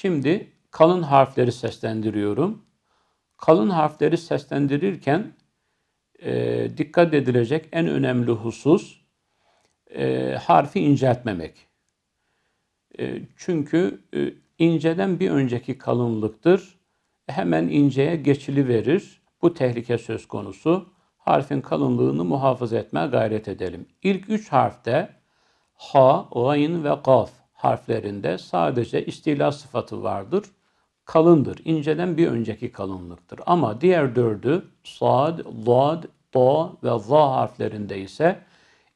Şimdi kalın harfleri seslendiriyorum. Kalın harfleri seslendirirken e, dikkat edilecek en önemli husus e, harfi inceltmemek. E, çünkü e, inceden bir önceki kalınlıktır. Hemen inceye geçili verir. Bu tehlike söz konusu. Harfin kalınlığını muhafaza etmeye gayret edelim. İlk üç harfte ha, gayn ve kaf harflerinde sadece istila sıfatı vardır. Kalındır. İnceden bir önceki kalınlıktır. Ama diğer dördü sad, lad, do ve za harflerinde ise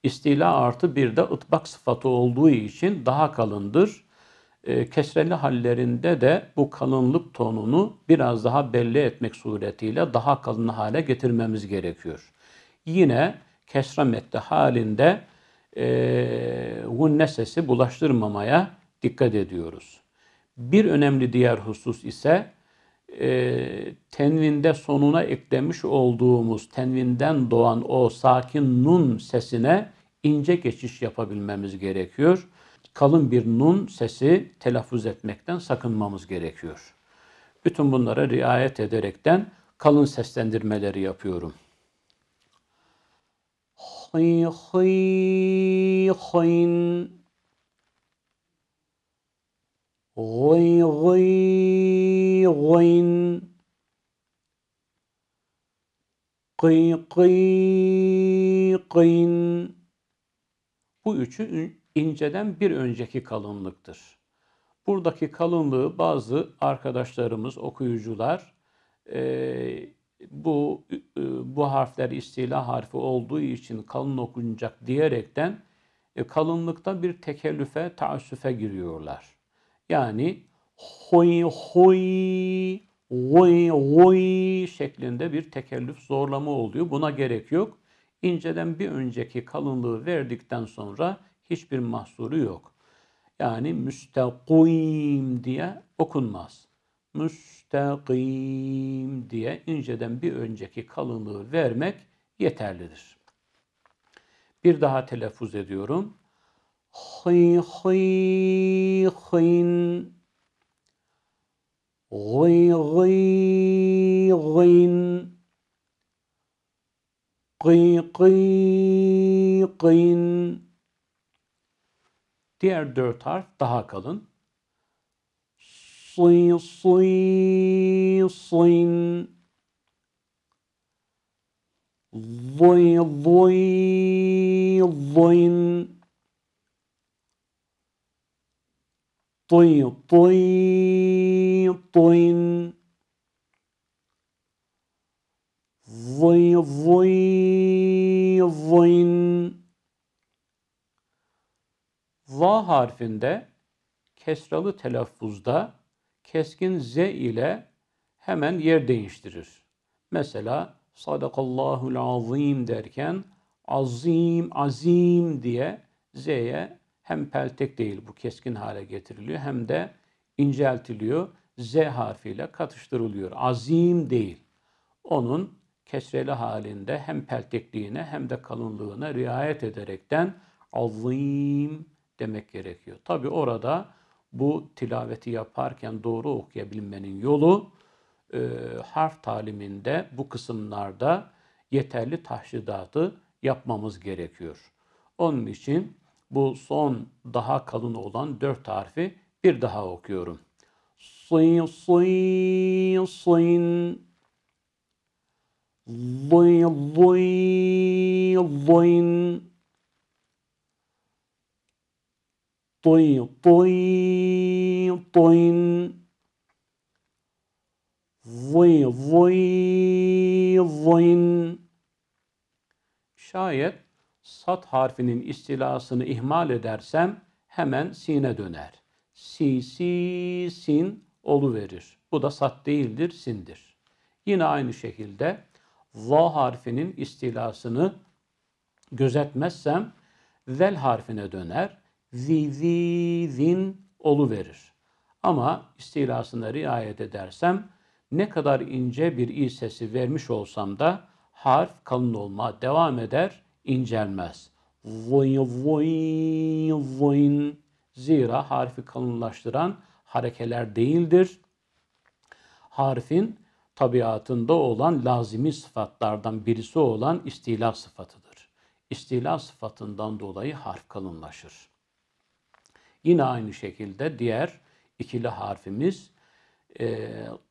istila artı bir de ıtbak sıfatı olduğu için daha kalındır. Ee, kesreli hallerinde de bu kalınlık tonunu biraz daha belli etmek suretiyle daha kalın hale getirmemiz gerekiyor. Yine kesra mekte halinde e, ee, hunnessesi bulaştırmamaya dikkat ediyoruz. Bir önemli diğer husus ise e, tenvinde sonuna eklemiş olduğumuz tenvinden doğan o sakin nun sesine ince geçiş yapabilmemiz gerekiyor. Kalın bir nun sesi telaffuz etmekten sakınmamız gerekiyor. Bütün bunlara riayet ederekten kalın seslendirmeleri yapıyorum. خي خي خين غي غي غين قي قي قين Bu üçü inceden bir önceki kalınlıktır. Buradaki kalınlığı bazı arkadaşlarımız, okuyucular e, bu bu harfler istila harfi olduğu için kalın okunacak diyerekten e, kalınlıkta bir tekellüfe, taassüfe giriyorlar. Yani huy huy huy huy şeklinde bir tekellüf zorlama oluyor. Buna gerek yok. İnceden bir önceki kalınlığı verdikten sonra hiçbir mahsuru yok. Yani müstakim diye okunmaz müstakim diye inceden bir önceki kalınlığı vermek yeterlidir. Bir daha telaffuz ediyorum. Hıy hıy hıyn Gıy gıy gıyn Gıy gıy Diğer dört harf daha kalın. صي صي صين ضي ضي ضين طي طي طين ضي ضي ضين Z harfinde kesralı telaffuzda keskin z ile hemen yer değiştirir. Mesela sadakallahul azim derken azim, azim diye z'ye hem peltek değil bu keskin hale getiriliyor hem de inceltiliyor. Z harfiyle katıştırılıyor. Azim değil. Onun kesreli halinde hem peltekliğine hem de kalınlığına riayet ederekten azim demek gerekiyor. Tabi orada bu tilaveti yaparken doğru okuyabilmenin yolu e, harf taliminde bu kısımlarda yeterli tahşidatı yapmamız gerekiyor. Onun için bu son daha kalın olan dört harfi bir daha okuyorum. Sın, sın, sın. Lın, lın, lın. طي طي طين voin, voin, voin. Şayet sat harfinin istilasını ihmal edersem hemen sine döner. Si, si, sin olu verir. Bu da sat değildir, sindir. Yine aynı şekilde va harfinin istilasını gözetmezsem vel harfine döner zi zi zin olu verir. Ama istilasına riayet edersem ne kadar ince bir i sesi vermiş olsam da harf kalın olma devam eder, incelmez. Voyn voyn voyn zira harfi kalınlaştıran harekeler değildir. Harfin tabiatında olan lazimi sıfatlardan birisi olan istila sıfatıdır. İstila sıfatından dolayı harf kalınlaşır. Yine aynı şekilde diğer ikili harfimiz e,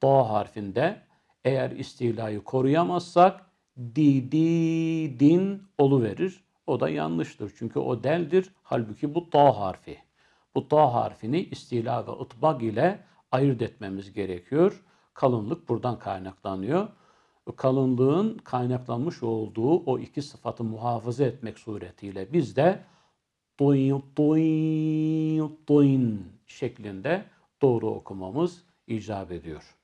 da harfinde eğer istilayı koruyamazsak di di din olu verir. O da yanlıştır. Çünkü o deldir. Halbuki bu da harfi. Bu da harfini istila ve ıtbak ile ayırt etmemiz gerekiyor. Kalınlık buradan kaynaklanıyor. Kalınlığın kaynaklanmış olduğu o iki sıfatı muhafaza etmek suretiyle biz de tuy tuy tuyn şeklinde doğru okumamız icap ediyor.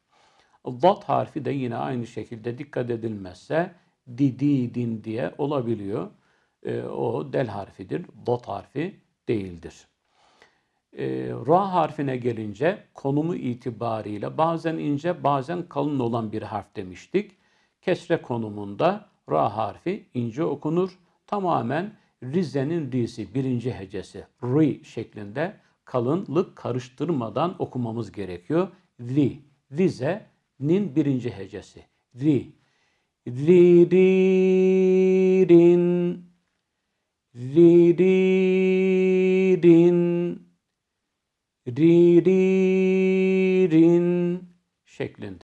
Zat harfi de yine aynı şekilde dikkat edilmezse dididin diye olabiliyor. E, o del harfidir. Zat harfi değildir. E, ra harfine gelince konumu itibariyle bazen ince bazen kalın olan bir harf demiştik. Kesre konumunda ra harfi ince okunur. Tamamen Rize'nin R'si birinci hecesi Ri şeklinde kalınlık karıştırmadan okumamız gerekiyor. Ri. Rize'nin birinci hecesi. Ri. Ri ri rin. Ri ri rin. Ri ri